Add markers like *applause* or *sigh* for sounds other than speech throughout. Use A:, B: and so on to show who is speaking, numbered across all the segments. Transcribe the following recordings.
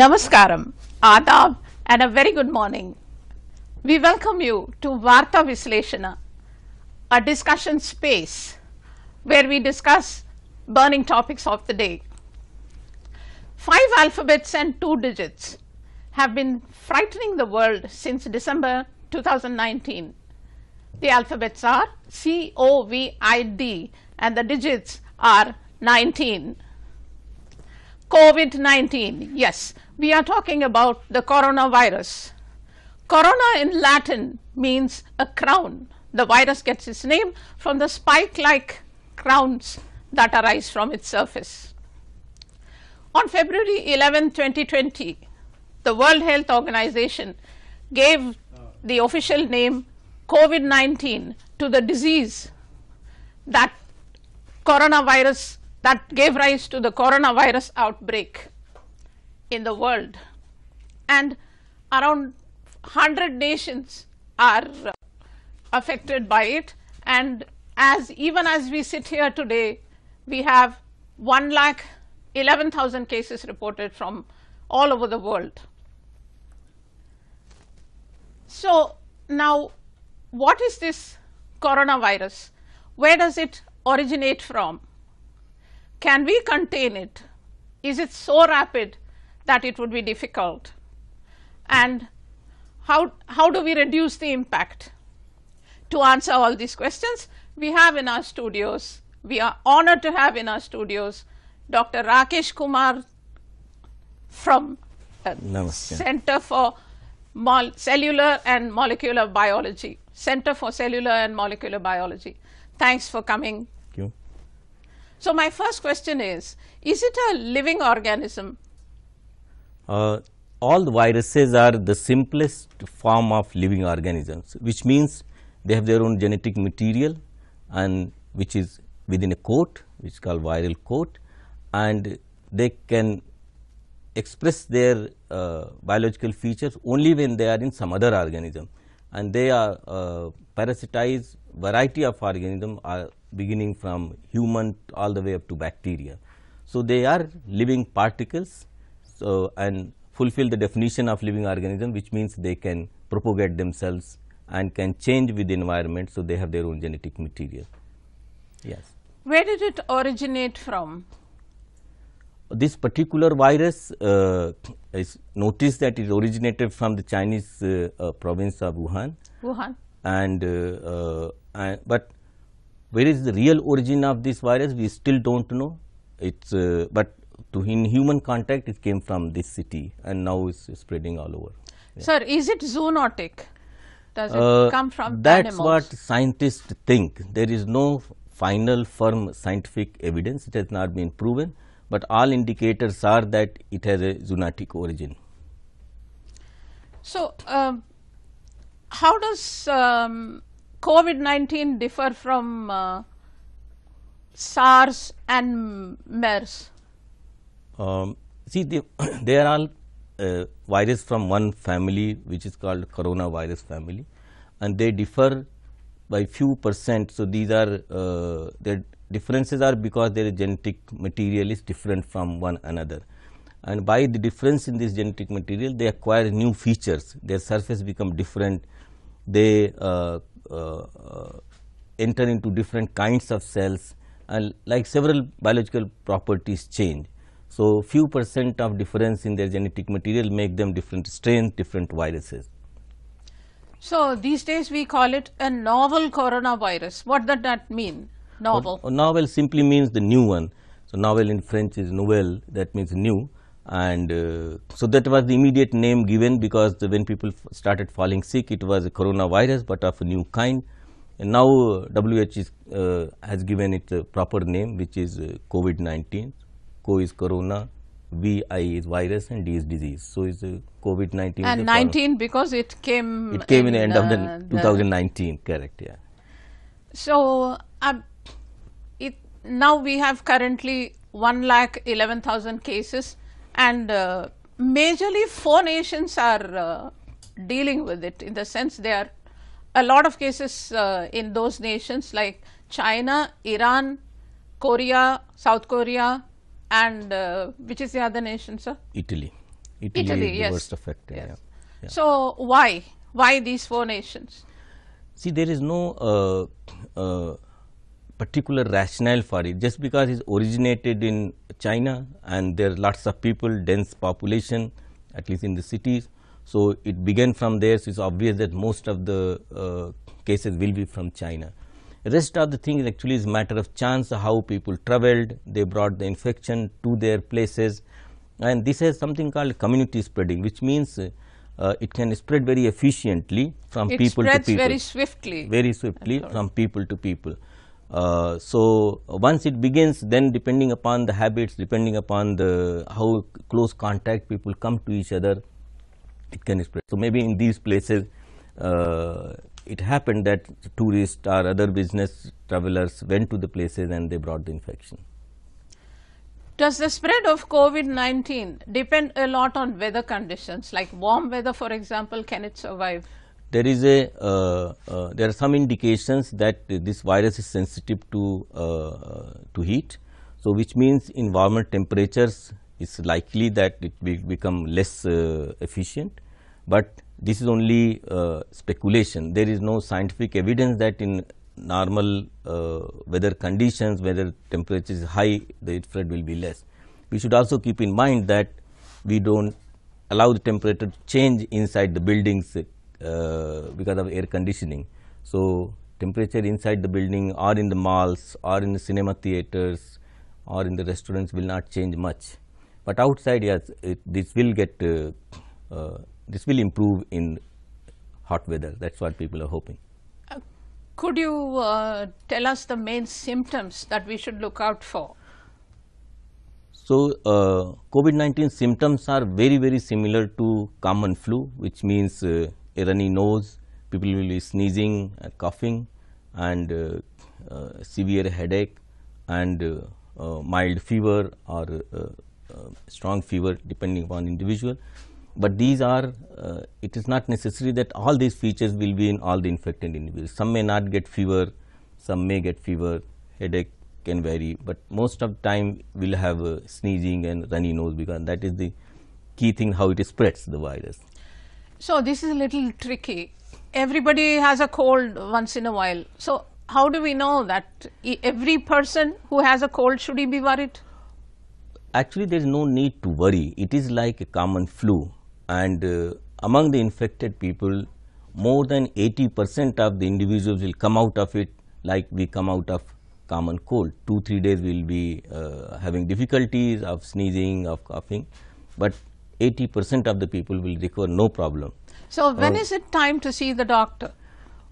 A: Namaskaram, Adab, and a very good morning. We welcome you to Varta Visleshana, a discussion space where we discuss burning topics of the day. Five alphabets and two digits have been frightening the world since December 2019. The alphabets are C, O, V, I, D and the digits are 19. COVID-19, yes, we are talking about the coronavirus. Corona in Latin means a crown. The virus gets its name from the spike-like crowns that arise from its surface. On February 11, 2020, the World Health Organization gave the official name COVID-19 to the disease that coronavirus that gave rise to the coronavirus outbreak in the world and around 100 nations are affected by it and as even as we sit here today we have 1 lakh 11,000 cases reported from all over the world. So now what is this coronavirus? Where does it originate from? Can we contain it? Is it so rapid that it would be difficult. And how, how do we reduce the impact? To answer all these questions, we have in our studios, we are honored to have in our studios Dr. Rakesh Kumar from uh, Center for Mol Cellular and Molecular Biology, Center for Cellular and Molecular Biology. Thanks for coming. Thank you. So my first question is, is it a living organism
B: uh, all the viruses are the simplest form of living organisms, which means they have their own genetic material and which is within a coat, which is called viral coat and they can express their uh, biological features only when they are in some other organism and they are uh, parasitize variety of organism are beginning from human all the way up to bacteria. So, they are living particles so, and fulfill the definition of living organism which means they can propagate themselves and can change with the environment. So, they have their own genetic material. Yes.
A: Where did it originate from?
B: This particular virus uh, is noticed that it originated from the Chinese uh, uh, province of Wuhan. Wuhan. And, uh, uh, and, but where is the real origin of this virus? We still don't know. It's uh, but to in human contact, it came from this city and now is spreading all over. Yeah. Sir,
A: is it zoonotic? Does uh, it come from That's animals? what
B: scientists think. There is no final firm scientific evidence. It has not been proven, but all indicators are that it has a zoonotic origin.
A: So, um, how does um, COVID-19 differ from uh, SARS and MERS?
B: Um, see, the, *clears throat* are uh, virus from one family which is called coronavirus family and they differ by few percent. So, these are uh, differences are because their genetic material is different from one another and by the difference in this genetic material they acquire new features, their surface become different, they uh, uh, uh enter into different kinds of cells and like several biological properties change. So, few percent of difference in their genetic material make them different strains, different viruses.
A: So, these days we call it a novel coronavirus. What does that mean? Novel.
B: novel simply means the new one. So, novel in French is nouvelle, that means new. And uh, so, that was the immediate name given because the, when people started falling sick, it was a coronavirus but of a new kind. And now, uh, uh, has given it a proper name, which is uh, COVID 19 co is corona, VI is virus and D is disease. So is COVID-19. And 19
A: because it came. It came in, the end of the uh,
B: 2019, correct? Yeah.
A: So um, now we have currently one lakh eleven thousand cases, and uh, majorly four nations are uh, dealing with it in the sense there are a lot of cases in those nations like China, Iran, Korea, South Korea, and uh, which is the other nation, sir?
B: Italy. Italy, Italy yes. worst affected. Yes. Yeah. Yeah.
A: So why? Why these four nations?
B: See, there is no uh, uh, particular rationale for it. Just because it originated in China and there are lots of people, dense population, at least in the cities. So it began from there. So it's obvious that most of the uh, cases will be from China. Rest of the is actually is matter of chance how people traveled, they brought the infection to their places and this has something called community spreading which means uh, it can spread very efficiently from it people to people. very swiftly. Very swiftly from people to people. Uh, so, once it begins then depending upon the habits, depending upon the how close contact people come to each other, it can spread. So, maybe in these places uh, it happened that tourists or other business travelers went to the places and they brought the infection.
A: Does the spread of COVID-19 depend a lot on weather conditions like warm weather for example, can it survive?
B: There is a, uh, uh, there are some indications that this virus is sensitive to, uh, uh to heat. So, which means in warmer temperatures it's likely that it will become less uh, efficient, but this is only uh, speculation. There is no scientific evidence that in normal uh, weather conditions, whether temperature is high, the heat flood will be less. We should also keep in mind that we don't allow the temperature to change inside the buildings uh, because of air conditioning. So, temperature inside the building or in the malls or in the cinema theaters or in the restaurants will not change much. But outside, yes, it, this will get uh, uh this will improve in hot weather. That's what people are hoping. Uh,
A: could you uh, tell us the main symptoms that we should look out for?
B: So, uh, COVID-19 symptoms are very, very similar to common flu, which means uh, a runny nose, people will be sneezing and coughing and uh, uh severe headache and uh, mild fever or strong fever depending upon individual but these are uh, it is not necessary that all these features will be in all the infected individuals. Some may not get fever, some may get fever, headache can vary, but most of the time will have uh, sneezing and runny nose because that is the key thing how it spreads the virus.
A: So, this is a little tricky. Everybody has a cold once in a while. So, how do we know that every person who has a cold should he be worried?
B: Actually, there is no need to worry. It is like a common flu and uh, among the infected people more than 80 percent of the individuals will come out of it like we come out of common cold. Two, three days we will be uh, having difficulties of sneezing, of coughing, but 80 percent of the people will recover no problem.
A: So, when uh, is it time to see the doctor?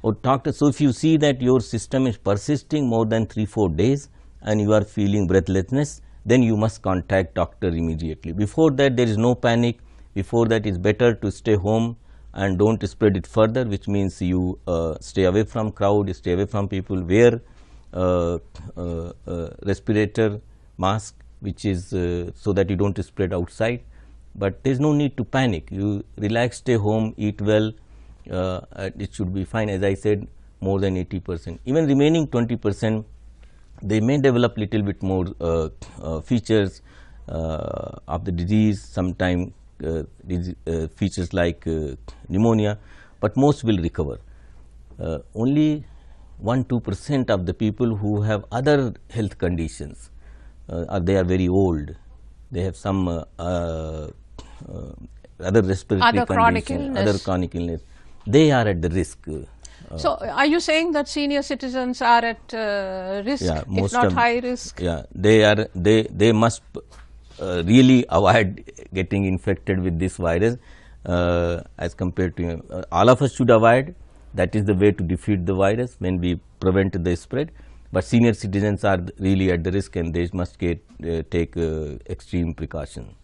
B: Or oh, doctor, so if you see that your system is persisting more than 3-4 days and you are feeling breathlessness, then you must contact doctor immediately. Before that there is no panic, before that, it's better to stay home and don't spread it further, which means you uh, stay away from crowd, stay away from people, wear uh, uh, uh respirator mask, which is uh, so that you don't spread outside. But there's no need to panic. You relax, stay home, eat well. it should be fine. As I said, more than 80 percent. Even remaining 20 percent, they may develop little bit more uh, uh, features uh, of the disease, sometime uh, uh, features like uh, pneumonia, but most will recover. only 1-2% of the people who have other health conditions or they are very old, they have some other respiratory other illness. other chronic illness, they are at the risk. Uh, so,
A: are you saying that senior citizens are at uh, risk, yeah, if not high risk?
B: Yeah, they are. They they must uh, really avoid getting infected with this virus uh, as compared to uh, all of us should avoid that is the way to defeat the virus when we prevent the spread but senior citizens are really at the risk and they must get uh, take uh, extreme precaution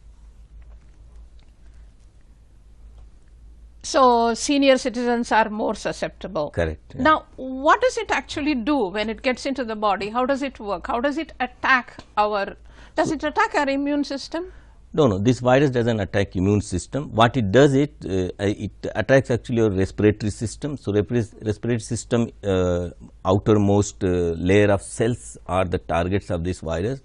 A: So senior citizens are more susceptible. Correct. Yeah. Now, what does it actually do when it gets into the body? How does it work? How does it attack our does it attack our immune system?
B: No, no, this virus doesn't attack immune system. What it does, it uh, it attacks actually your respiratory system. So, respiratory system uh, outermost uh, layer of cells are the targets of this virus.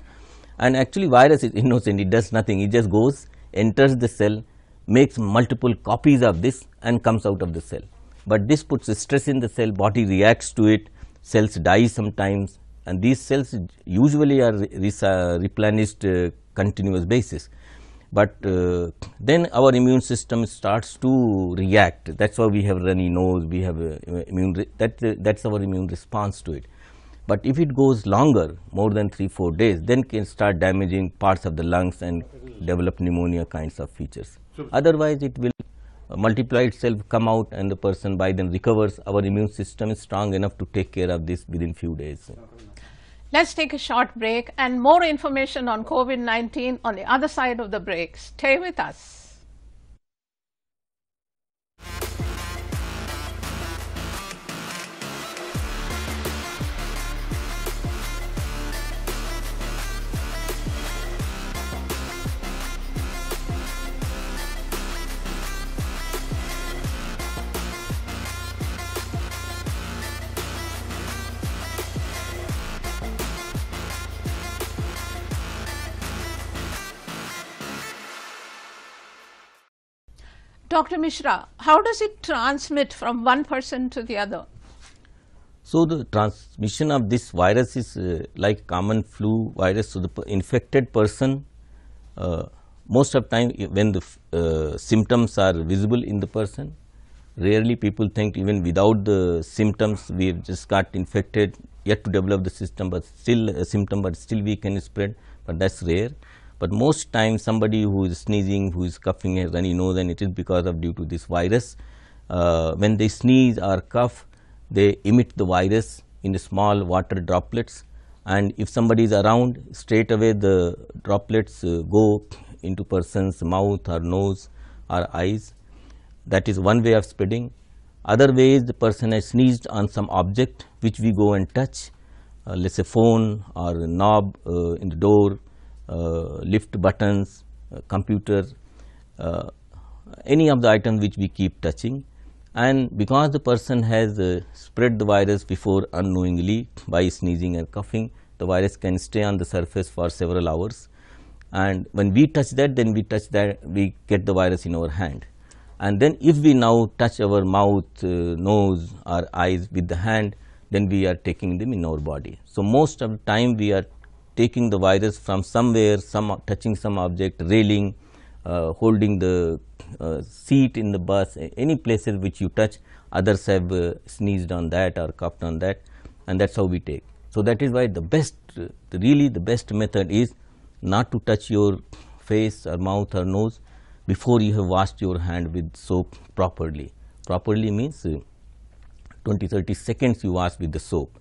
B: And actually, virus is innocent. It does nothing. It just goes, enters the cell, makes multiple copies of this, and comes out of the cell. But this puts stress in the cell. Body reacts to it. Cells die sometimes and these cells usually are re uh, replenished uh, continuous basis. But uh, then our immune system starts to react. That's why we have runny nose. We have immune that that's our immune response to it. But if it goes longer, more than three, four days, then can start damaging parts of the lungs and develop pneumonia kinds of features. Otherwise, it will uh, multiply itself, come out, and the person by then recovers. Our immune system is strong enough to take care of this within few days.
A: Let's take a short break and more information on COVID-19 on the other side of the break. Stay with us. Dr. Mishra, how does it transmit from one person to the other?
B: So the transmission of this virus is uh, like common flu virus. So the infected person, uh, most of time when the uh, symptoms are visible in the person, rarely people think even without the symptoms we have just got infected, yet to develop the system, but still uh, symptom, but still we can spread, but that's rare. But most times somebody who is sneezing, who is coughing, has runny nose and it is because of due to this virus. Uh, when they sneeze or cough, they emit the virus in the small water droplets and if somebody is around straight away the droplets uh, go into person's mouth or nose or eyes. That is one way of spreading. Other way is the person has sneezed on some object which we go and touch, uh, let's say phone or knob uh, in the door uh, lift buttons, uh, computer, uh, any of the items which we keep touching and because the person has uh, spread the virus before unknowingly by sneezing and coughing, the virus can stay on the surface for several hours and when we touch that then we touch that we get the virus in our hand and then if we now touch our mouth, uh, nose or eyes with the hand then we are taking them in our body. So, most of the time we are taking the virus from somewhere, some touching some object, railing, uh, holding the uh, seat in the bus, any places which you touch, others have uh, sneezed on that or coughed on that and that is how we take. So, that is why the best, uh, the really the best method is not to touch your face or mouth or nose before you have washed your hand with soap properly. Properly means uh, 20 30 seconds you wash with the soap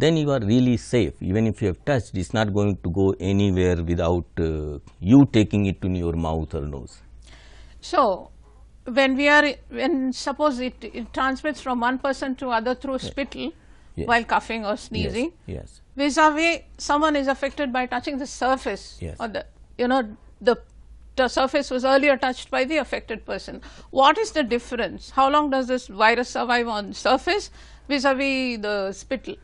B: then you are really safe even if you have touched it is not going to go anywhere without uh, you taking it to your mouth or nose.
A: So, when we are when suppose it, it transmits from one person to other through spittle yes. while coughing or sneezing. Yes. yes. Vis-a-vis someone is affected by touching the surface yes. or the you know the the surface was earlier touched by the affected person. What is the difference? How long does this virus survive on surface vis a -vis the spittle?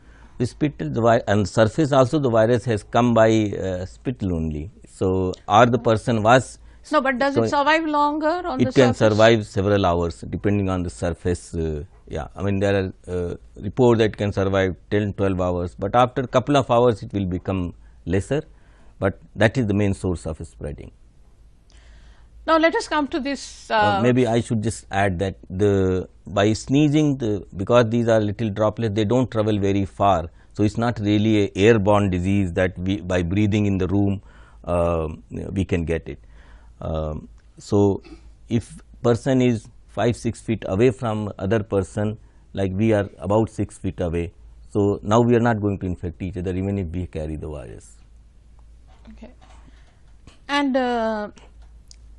B: spittle and surface also the virus has come by uh, spittle only. So, or the person was no, but does so it
A: survive longer on it It can survive
B: several hours depending on the surface. Uh, yeah, I mean there are uh, reports that can survive 10, 12 hours, but after couple of hours it will become lesser, but that is the main source of spreading.
A: Now let us come to this. Uh, maybe
B: I should just add that the by sneezing, the, because these are little droplets, they don't travel very far. So it's not really an airborne disease that we, by breathing in the room uh, we can get it. Um, so if person is five six feet away from other person, like we are about six feet away, so now we are not going to infect each other even if we carry the virus. Okay.
A: And. Uh,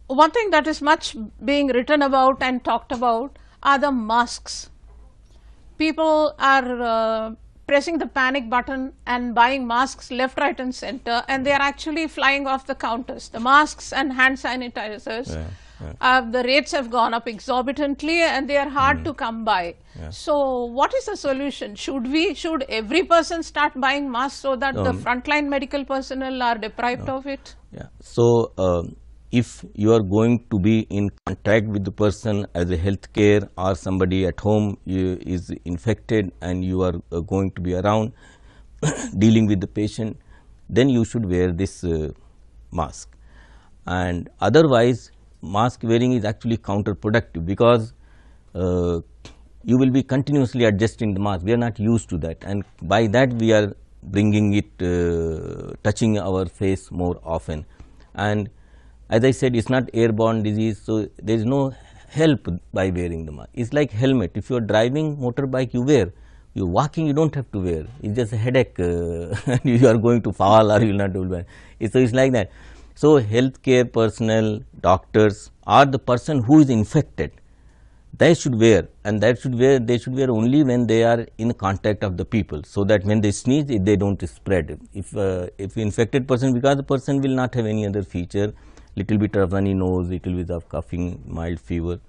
A: one thing that is much being written about and talked about are the masks. People are uh, pressing the panic button and buying masks left, right and center and they are actually flying off the counters. The masks and hand sanitizers, yeah, yeah. Uh, the rates have gone up exorbitantly and they are hard mm. to come by. Yeah. So what is the solution? Should we, should every person start buying masks so that the frontline medical personnel are deprived no. of it?
B: Yeah. So um, if you are going to be in contact with the person as a healthcare or somebody at home is infected and you are uh, going to be around *coughs* dealing with the patient, then you should wear this uh, mask. And otherwise, mask wearing is actually counterproductive because uh, you will be continuously adjusting the mask. We are not used to that, and by that we are bringing it, uh, touching our face more often. And as I said it's not airborne disease. So, there is no help by wearing the mask. It's like helmet. If you are driving motorbike, you wear. You walking, you don't have to wear. It's just a headache. Uh, *laughs* you are going to fall or you will not do it. So it's like that. So healthcare personnel, doctors, or the person who is infected, they should wear, and that should wear. They should wear only when they are in contact of the people, so that when they sneeze, they don't spread. If uh, if infected person, because the person will not have any other feature little bit of runny nose, little bit of coughing, mild fever.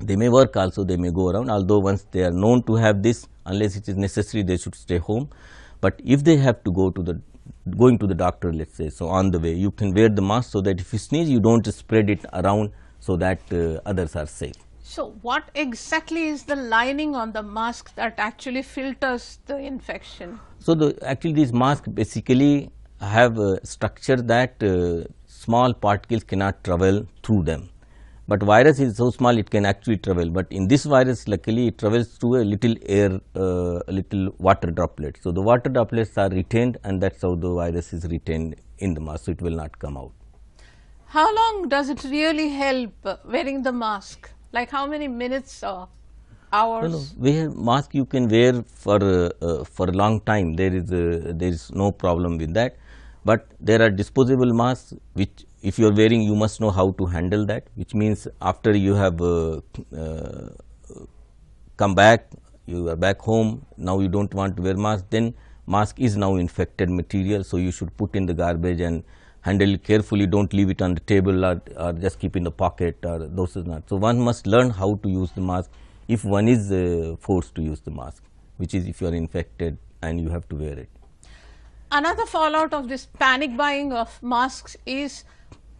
B: They may work also, they may go around, although once they are known to have this, unless it is necessary, they should stay home. But if they have to go to the going to the doctor, let's say, so on the way, you can wear the mask so that if you sneeze, you don't spread it around so that uh, others are safe.
A: So, what exactly is the lining on the mask that actually filters the infection?
B: So, the actually these masks basically have a structure that uh, small particles cannot travel through them. But virus is so small it can actually travel, but in this virus luckily it travels through a little air, uh, little water droplet. So, the water droplets are retained and that is how the virus is retained in the mask, so it will not come out.
A: How long does it really help wearing the mask? Like how many minutes or hours? No, no.
B: We have mask you can wear for uh, uh, for a long time. There is there is no problem with that but there are disposable masks which if you are wearing you must know how to handle that which means after you have uh, uh, come back you are back home now you do not want to wear mask then mask is now infected material. So, you should put in the garbage and handle carefully do not leave it on the table or, or just keep in the pocket or those is not. So, one must learn how to use the mask if one is uh, forced to use the mask which is if you are infected and you have to wear it.
A: Another fallout of this panic buying of masks is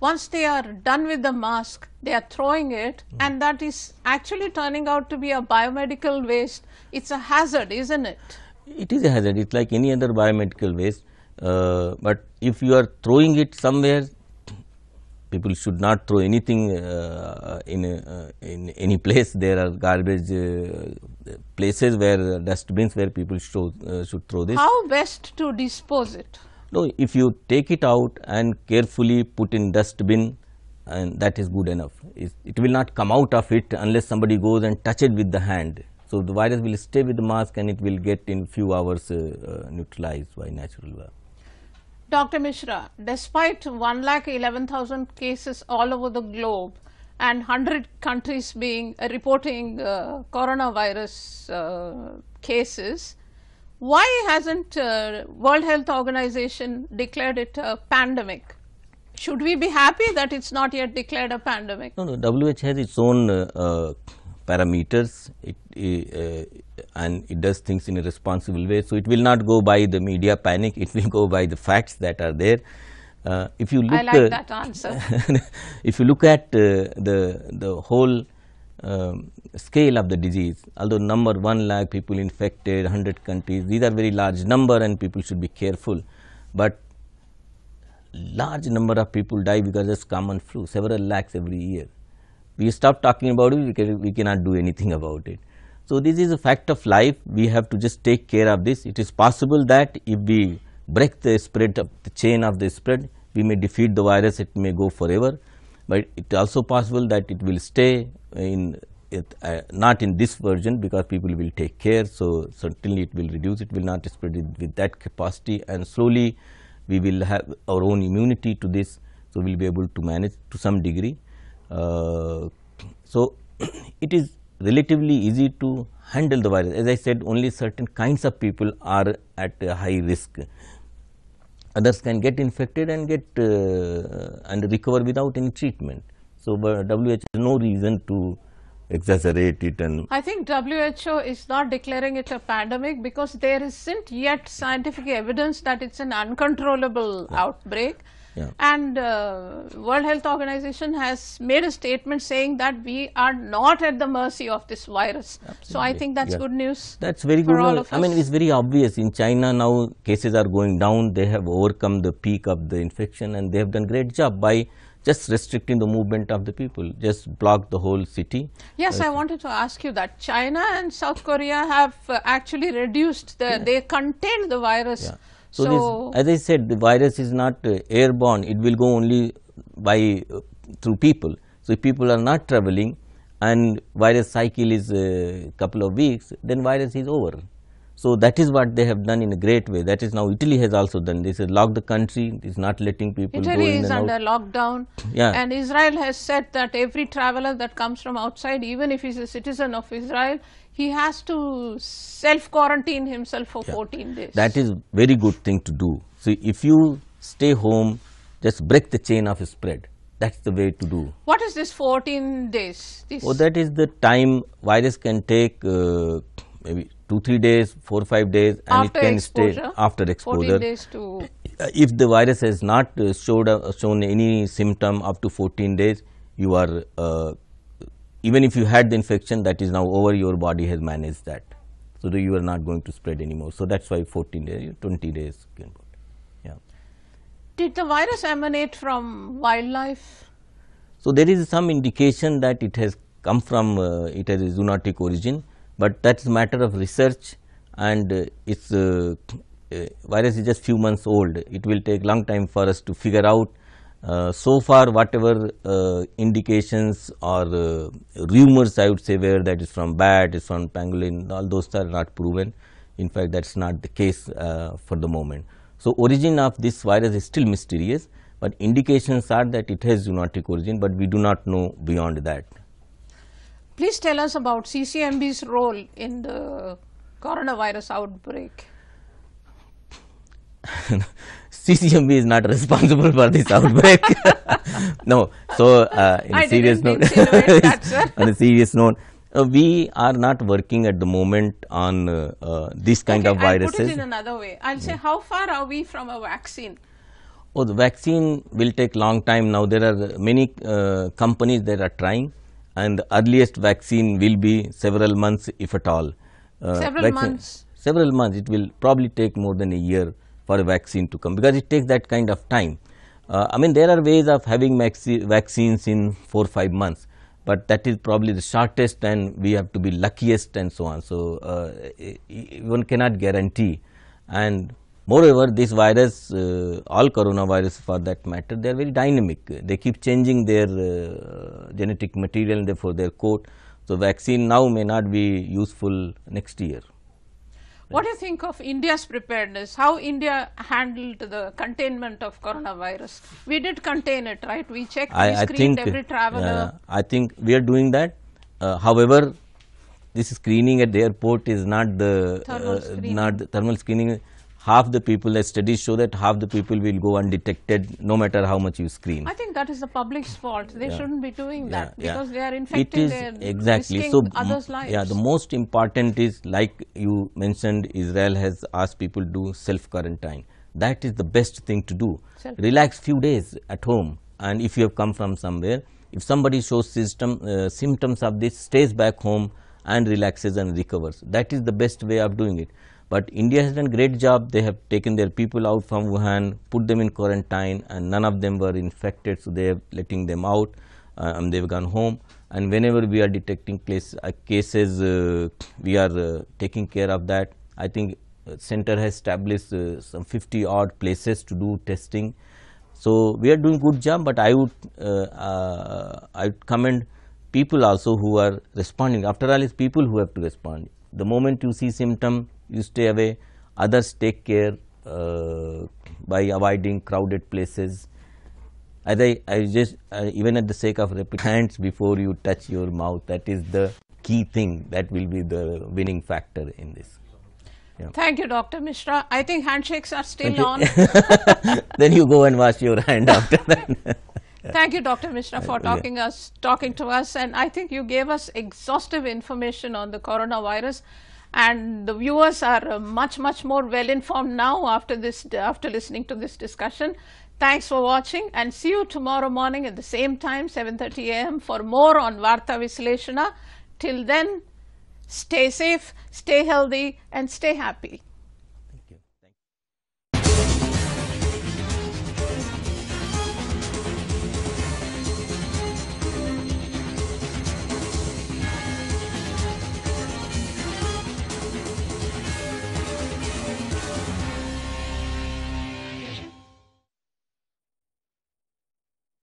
A: once they are done with the mask, they are throwing it, mm. and that is actually turning out to be a biomedical waste. It's a hazard, isn't it?
B: It is a hazard. It's like any other biomedical waste. Uh, but if you are throwing it somewhere, people should not throw anything uh, in, uh, in any place. There are garbage uh, places where uh, dustbins where people show, uh, should throw this.
A: How best to dispose it?
B: No, if you take it out and carefully put in dustbin and that is good enough. It, it will not come out of it unless somebody goes and touch it with the hand. So, the virus will stay with the mask and it will get in few hours uh, neutralized by natural
A: Dr. Mishra, despite 1,11,000 cases all over the globe and 100 countries being uh, reporting uh, coronavirus uh, cases, why hasn't uh, World Health Organization declared it a pandemic? Should we be happy that it's not yet declared a pandemic? No, no.
B: WHO has its own uh, uh, parameters it, uh, and it does things in a responsible way. So, it will not go by the media panic, it will go by the facts that are there. Uh, if you look, I like uh, that answer. *laughs* if you look at uh, the, the whole um, scale of the disease, although number 1 lakh people infected, 100 countries, these are very large number and people should be careful. But large number of people die because it's common flu, several lakhs every year we stop talking about it, we, can, we cannot do anything about it. So, this is a fact of life, we have to just take care of this. It is possible that if we break the spread of the chain of the spread, we may defeat the virus, it may go forever, but it is also possible that it will stay in it, uh, not in this version because people will take care. So, certainly it will reduce, it will not spread with that capacity and slowly we will have our own immunity to this. So, we will be able to manage to some degree. Uh, so, *clears throat* it is relatively easy to handle the virus. As I said, only certain kinds of people are at high risk. Others can get infected and get uh, and recover without any treatment. So, WHO has no reason to exaggerate it and
A: I think WHO is not declaring it a pandemic because there isn't yet scientific evidence that it's an uncontrollable yeah. outbreak yeah. And uh, World Health Organization has made a statement saying that we are not at the mercy of this virus. Absolutely. So I think that's yeah. good news. That's very good. All I mean, it's
B: very obvious. In China now, cases are going down. They have overcome the peak of the infection, and they have done great job by just restricting the movement of the people, just block the whole city. Yes, uh, I
A: wanted to ask you that. China and South Korea have uh, actually reduced the, yeah. they contained the virus. Yeah. So, so this, as
B: I said, the virus is not uh, airborne, it will go only by uh, through people. So, if people are not traveling and virus cycle is a uh, couple of weeks, then virus is over. So, that is what they have done in a great way. That is now Italy has also done. This said lock the country, is not letting people Italy go in is under out. lockdown. Yeah. And
A: Israel has said that every traveler that comes from outside, even if he is a citizen of Israel, he has to self quarantine himself for yeah. 14 days. That
B: is very good thing to do. So if you stay home, just break the chain of spread. That's the way to do.
A: What is this 14 days? This oh, that
B: is the time virus can take uh, maybe two, three days, four, five days, and after it can exposure, stay after exposure. 14 days to uh, if the virus has not uh, showed, uh, shown any symptom up to 14 days, you are uh, even if you had the infection that is now over, your body has managed that. So, you are not going to spread anymore. So, that is why 14 days, 20 days can go Yeah.
A: Did the virus emanate from wildlife?
B: So, there is some indication that it has come from, uh, it has a zoonotic origin, but that is a matter of research and uh, its uh, uh, virus is just few months old. It will take long time for us to figure out uh, so far whatever uh, indications or uh, rumors I would say where that is from bat, is from pangolin, all those are not proven. In fact, that is not the case uh, for the moment. So, origin of this virus is still mysterious, but indications are that it has zoonotic origin, but we do not know beyond that.
A: Please tell us about CCMB's role in the coronavirus outbreak. *laughs*
B: CCMB is not responsible for this outbreak. *laughs* no, so uh, in, a serious note, *laughs* that, on a serious note, uh, we are not working at the moment on uh, uh this kind okay, of viruses. I'll put it in
A: another way. I'll say, yeah. how far are we from a vaccine?
B: Oh, the vaccine will take long time now. There are many uh, companies that are trying, and the earliest vaccine will be several months, if at all. Uh, several vaccine, months. Several months. It will probably take more than a year for a vaccine to come because it takes that kind of time. Uh, I mean there are ways of having vaccines in 4-5 months, but that is probably the shortest and we have to be luckiest and so on. So, uh, one cannot guarantee and moreover this virus uh, all coronavirus for that matter they are very dynamic. They keep changing their uh, genetic material and therefore their coat. So, vaccine now may not be useful next year.
A: What do you think of India's preparedness? How India handled the containment of coronavirus? We did contain it, right? We checked, I, we screened I think, every traveler. Uh,
B: I think we are doing that. Uh, however, this screening at the airport is not the thermal uh, not the thermal screening half the people, the studies show that half the people will go undetected no matter how much you screen.
A: I think that is the public's fault. They yeah. shouldn't be doing that yeah, because they are infecting it is exactly. so, others' lives. Yeah,
B: the most important is like you mentioned Israel has asked people to do self-quarantine. That is the best thing to do. Self Relax few days at home and if you have come from somewhere, if somebody shows system, uh, symptoms of this, stays back home and relaxes and recovers. That is the best way of doing it. But India has done great job. They have taken their people out from Wuhan, put them in quarantine, and none of them were infected, so they are letting them out. Uh, and they've gone home. And whenever we are detecting place, uh, cases, uh, we are uh, taking care of that. I think uh, center has established uh, some 50 odd places to do testing. So we are doing good job, but I would I would commend people also who are responding. After all, it's people who have to respond. The moment you see symptom, you stay away. Others take care uh, by avoiding crowded places. As I, I just, uh, even at the sake of the hands before you touch your mouth, that is the key thing that will be the winning factor in this. Yeah.
A: Thank you, Dr. Mishra. I think handshakes are still on.
B: *laughs* then you go and wash your hand *laughs* after that. *laughs* Thank
A: you, Dr. Mishra, for talking yeah. us, talking to us, and I think you gave us exhaustive information on the coronavirus and the viewers are uh, much much more well informed now after this after listening to this discussion. Thanks for watching and see you tomorrow morning at the same time 7.30 am for more on Varta Visleshana. Till then, stay safe, stay healthy and stay happy.